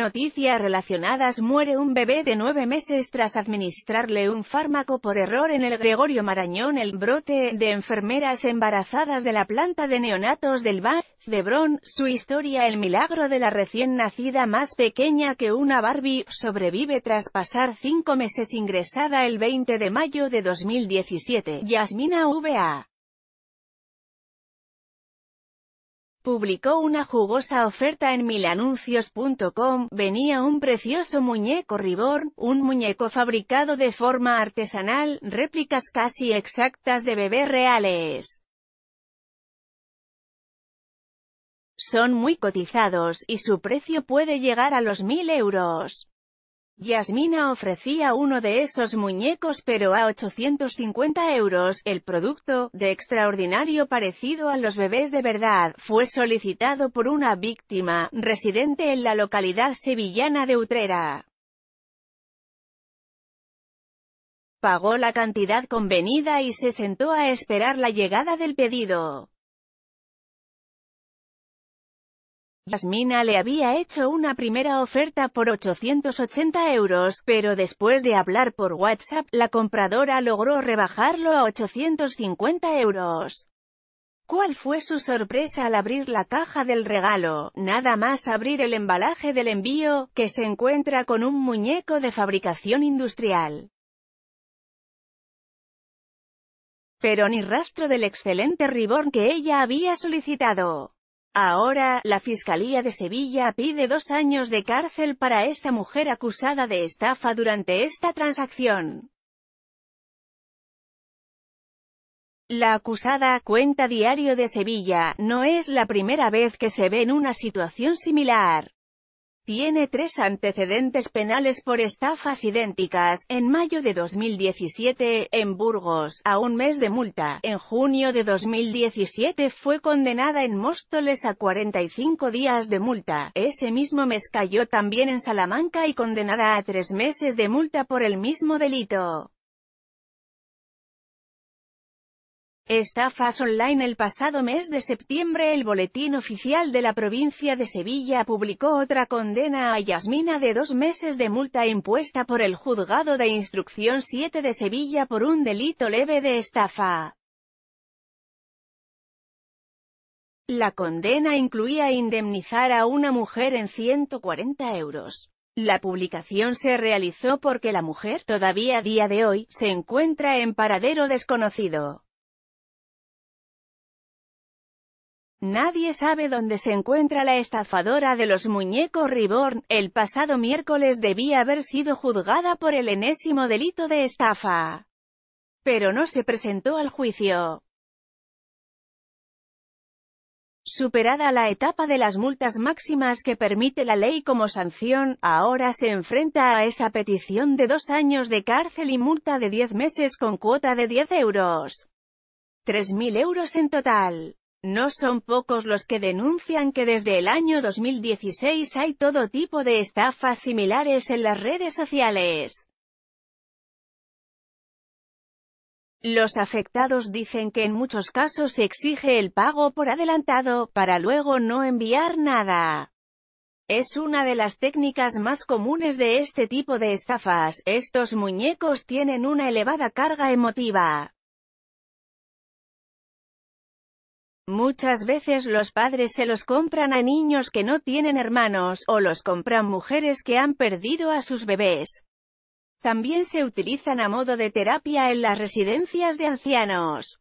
Noticias relacionadas Muere un bebé de nueve meses tras administrarle un fármaco por error en el Gregorio Marañón El brote de enfermeras embarazadas de la planta de neonatos del Vax de Bron, su historia El milagro de la recién nacida más pequeña que una Barbie, sobrevive tras pasar cinco meses ingresada el 20 de mayo de 2017. Yasmina V.A. Publicó una jugosa oferta en milanuncios.com, venía un precioso muñeco Riborn, un muñeco fabricado de forma artesanal, réplicas casi exactas de bebés reales. Son muy cotizados, y su precio puede llegar a los mil euros. Yasmina ofrecía uno de esos muñecos pero a 850 euros, el producto, de extraordinario parecido a los bebés de verdad, fue solicitado por una víctima, residente en la localidad sevillana de Utrera. Pagó la cantidad convenida y se sentó a esperar la llegada del pedido. Yasmina le había hecho una primera oferta por 880 euros, pero después de hablar por WhatsApp, la compradora logró rebajarlo a 850 euros. ¿Cuál fue su sorpresa al abrir la caja del regalo? Nada más abrir el embalaje del envío, que se encuentra con un muñeco de fabricación industrial. Pero ni rastro del excelente ribón que ella había solicitado. Ahora, la Fiscalía de Sevilla pide dos años de cárcel para esta mujer acusada de estafa durante esta transacción. La acusada cuenta Diario de Sevilla, no es la primera vez que se ve en una situación similar. Tiene tres antecedentes penales por estafas idénticas, en mayo de 2017, en Burgos, a un mes de multa. En junio de 2017 fue condenada en Móstoles a 45 días de multa. Ese mismo mes cayó también en Salamanca y condenada a tres meses de multa por el mismo delito. Estafas Online El pasado mes de septiembre el Boletín Oficial de la Provincia de Sevilla publicó otra condena a Yasmina de dos meses de multa impuesta por el Juzgado de Instrucción 7 de Sevilla por un delito leve de estafa. La condena incluía indemnizar a una mujer en 140 euros. La publicación se realizó porque la mujer, todavía a día de hoy, se encuentra en paradero desconocido. Nadie sabe dónde se encuentra la estafadora de los muñecos Riborn, el pasado miércoles debía haber sido juzgada por el enésimo delito de estafa. Pero no se presentó al juicio. Superada la etapa de las multas máximas que permite la ley como sanción, ahora se enfrenta a esa petición de dos años de cárcel y multa de 10 meses con cuota de 10 euros. 3.000 euros en total. No son pocos los que denuncian que desde el año 2016 hay todo tipo de estafas similares en las redes sociales. Los afectados dicen que en muchos casos se exige el pago por adelantado, para luego no enviar nada. Es una de las técnicas más comunes de este tipo de estafas, estos muñecos tienen una elevada carga emotiva. Muchas veces los padres se los compran a niños que no tienen hermanos, o los compran mujeres que han perdido a sus bebés. También se utilizan a modo de terapia en las residencias de ancianos.